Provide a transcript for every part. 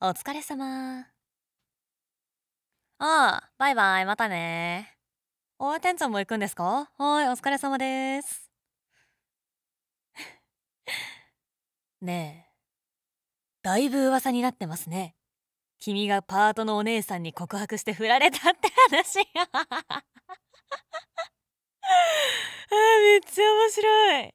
お疲れ様。ああ、バイバイ、またね。おい、店長も行くんですかはい、お疲れ様です。ねえ、だいぶ噂になってますね。君がパートのお姉さんに告白して振られたって話 あめっちゃ面白い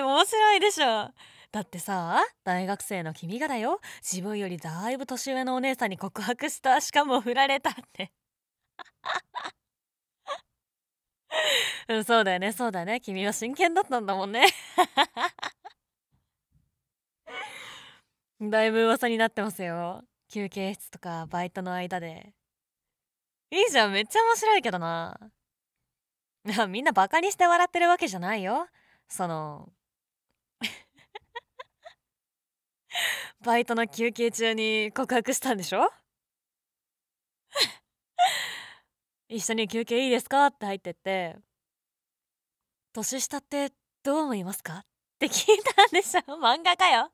面白いでしょだってさ大学生の君がだよ自分よりだいぶ年上のお姉さんに告白したしかも振られたってうん、そうだよねそうだよね君は真剣だったんだもんね だいぶ噂になってますよ休憩室とかバイトの間でいいじゃんめっちゃ面白いけどなみんなバカにして笑ってるわけじゃないよそのバイトの休憩中に告白したんでしょ 一緒に休憩いいですかって入ってって年下ってどう思いますかって聞いたんでしょ 漫画かよ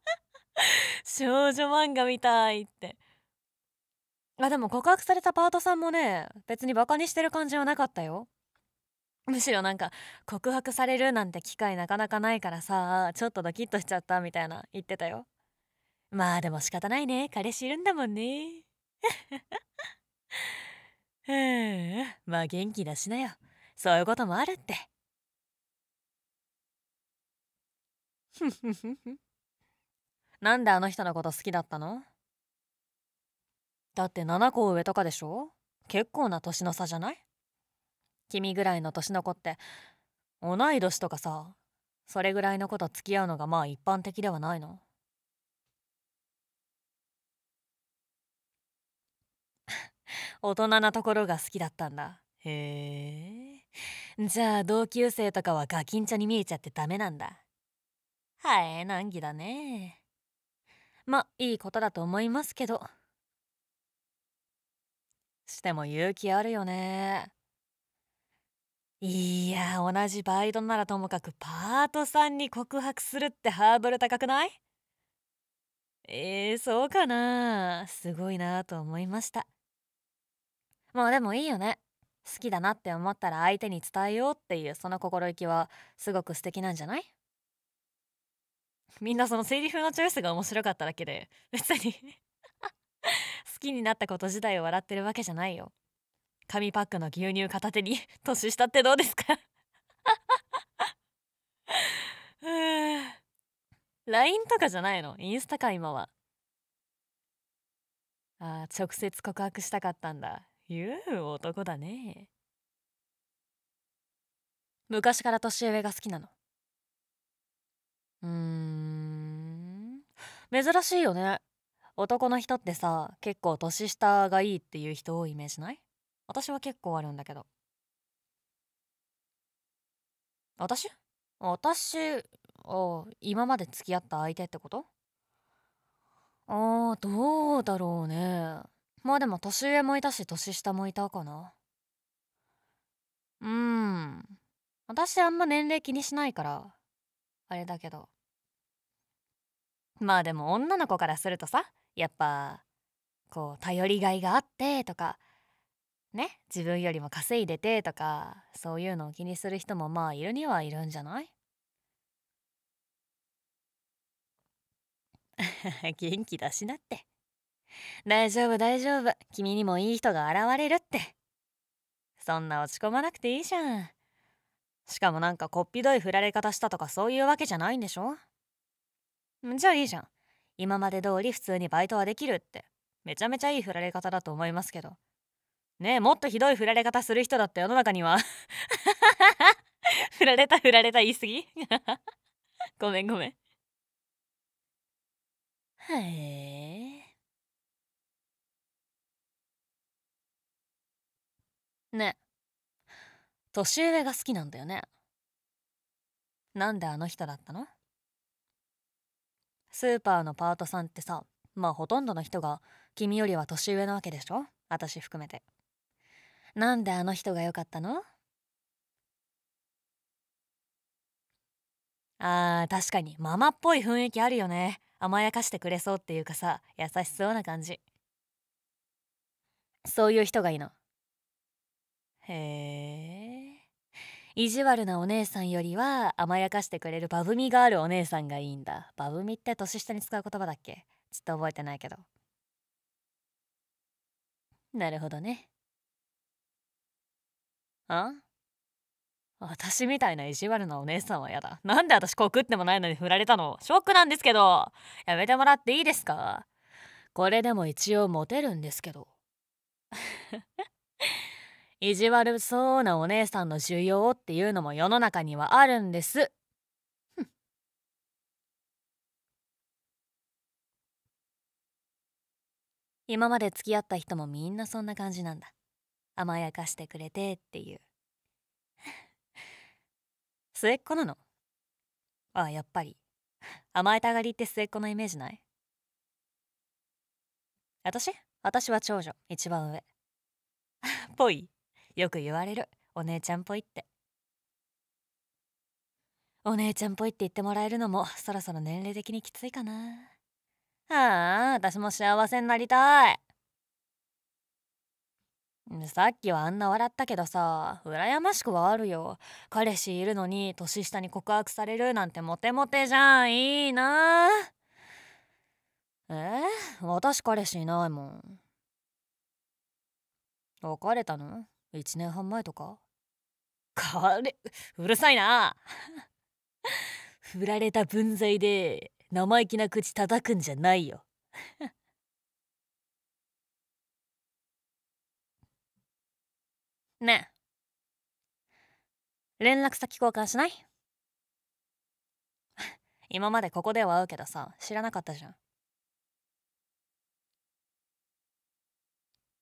少女漫画みたいってあでも告白されたパートさんもね別にバカにしてる感じはなかったよむしろなんか告白されるなんて機会なかなかないからさちょっとドキッとしちゃったみたいな言ってたよまあでも仕方ないね。彼氏いるんだもんね。まあ元気出しなよ。そういうこともあるって。なんであの人のこと好きだったのだって7個上とかでしょ結構な年の差じゃない君ぐらいの年の子って同い年とかさそれぐらいの子と付き合うのがまあ一般的ではないの大人なところが好きだったんだへえじゃあ同級生とかはガキンチャに見えちゃってダメなんだはえ難儀だねまいいことだと思いますけどしても勇気あるよねいや同じバイトならともかくパートさんに告白するってハードル高くないえー、そうかなすごいなと思いましたまあでもいいよね好きだなって思ったら相手に伝えようっていうその心意気はすごく素敵なんじゃない みんなそのセリフのチョイスが面白かっただけで 別に 好きになったこと自体を笑ってるわけじゃないよ紙パックの牛乳片手に年下ってどうですか LINE とかじゃないのインスタか今はあ直接告白したかったんだ言う男だね昔から年上が好きなのうーん珍しいよね男の人ってさ結構年下がいいっていう人多いイメージない私は結構あるんだけど私私あ今まで付き合った相手ってことああどうだろうねまあでも年上もいたし年下もいたかなうん私あんま年齢気にしないからあれだけどまあでも女の子からするとさやっぱこう頼りがいがあってとかね自分よりも稼いでてとかそういうのを気にする人もまあいるにはいるんじゃない 元気出しなって。大丈夫大丈夫君にもいい人が現れるってそんな落ち込まなくていいじゃんしかもなんかこっぴどい振られ方したとかそういうわけじゃないんでしょじゃあいいじゃん今まで通り普通にバイトはできるってめちゃめちゃいい振られ方だと思いますけどねえもっとひどい振られ方する人だって世の中には 振られた振られた言い過ぎ ごめんごめんへえね年上が好きなんだよねなんであの人だったのスーパーのパートさんってさまあほとんどの人が君よりは年上なわけでしょ私含めてなんであの人が良かったのあー確かにママっぽい雰囲気あるよね甘やかしてくれそうっていうかさ優しそうな感じそういう人がいいのへえ意地悪なお姉さんよりは甘やかしてくれるバブみがあるお姉さんがいいんだバブみって年下に使う言葉だっけちょっと覚えてないけどなるほどねあ私みたいな意地悪なお姉さんは嫌だなんで私告ってもないのに振られたのショックなんですけどやめてもらっていいですかこれでも一応モテるんですけど意地悪そうなお姉さんの需要っていうのも世の中にはあるんです。今まで付き合った人もみんなそんな感じなんだ。甘やかしてくれてっていう。末っ子なのああ、やっぱり。甘えたがりって末っ子のイメージない私私は長女、一番上。ぽいよく言われるお姉ちゃんっぽいってお姉ちゃんっぽいって言ってもらえるのもそろそろ年齢的にきついかなああ私も幸せになりたいさっきはあんな笑ったけどさ羨ましくはあるよ彼氏いるのに年下に告白されるなんてモテモテじゃんいいなえー、私彼氏いないもん別れたの1年半前とかこれ うるさいな 振られた分際で生意気な口叩くんじゃないよ ねえ連絡先交換しない今までここでは会うけどさ知らなかったじゃん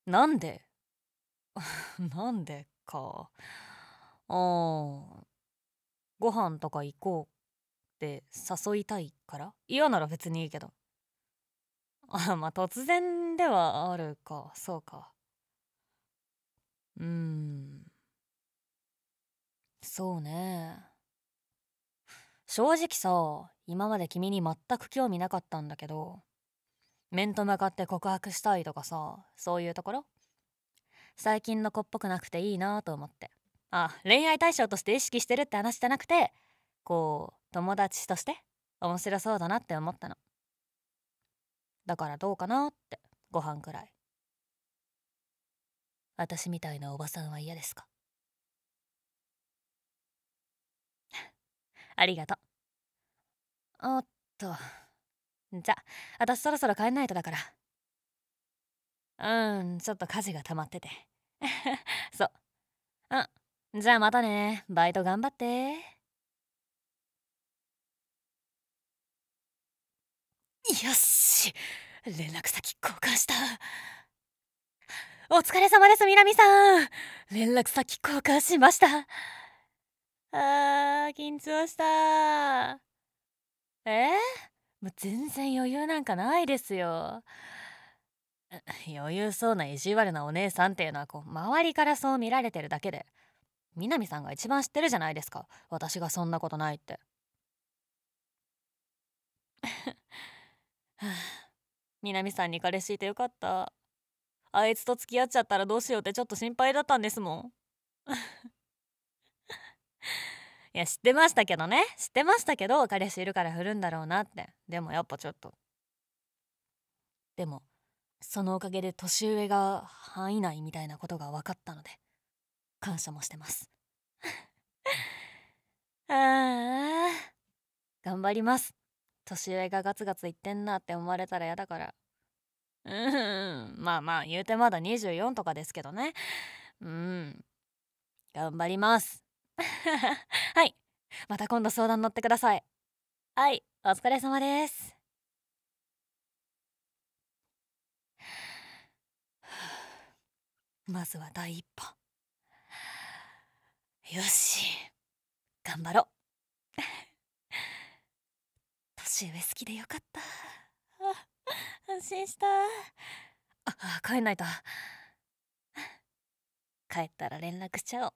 なんで なんでか。ああ、ご飯とか行こうって誘いたいから嫌なら別にいいけど。あまあ突然ではあるか、そうか。うーん。そうね。正直さ、今まで君に全く興味なかったんだけど、面と向かって告白したいとかさ、そういうところ最近の子っぽくなくていいなと思ってあ恋愛対象として意識してるって話じゃなくてこう友達として面白そうだなって思ったのだからどうかなってご飯くらい私みたいなおばさんは嫌ですか ありがとうおっとじゃあ私そろそろ帰んないとだからうんちょっと火事が溜まってて そうあじゃあまたねバイト頑張ってよし連絡先交換したお疲れ様です南さん連絡先交換しましたあー緊張したえー、もう全然余裕なんかないですよ 余裕そうな意地悪なお姉さんっていうのはこう周りからそう見られてるだけで南さんが一番知ってるじゃないですか私がそんなことないって南 さんに彼氏いてよかったあいつと付き合っちゃったらどうしようってちょっと心配だったんですもん いや知ってましたけどね知ってましたけど彼氏いるから振るんだろうなってでもやっぱちょっとでもそのおかげで年上が範囲内みたいなことが分かったので感謝もしてます ああ頑張ります年上がガツガツ言ってんなって思われたら嫌だからうんまあまあ言うてまだ24とかですけどねうん頑張ります はいまた今度相談乗ってくださいはいお疲れ様ですまずは第一歩よし頑張ろう年上好きでよかった安心したあ帰んないと帰ったら連絡しちゃおう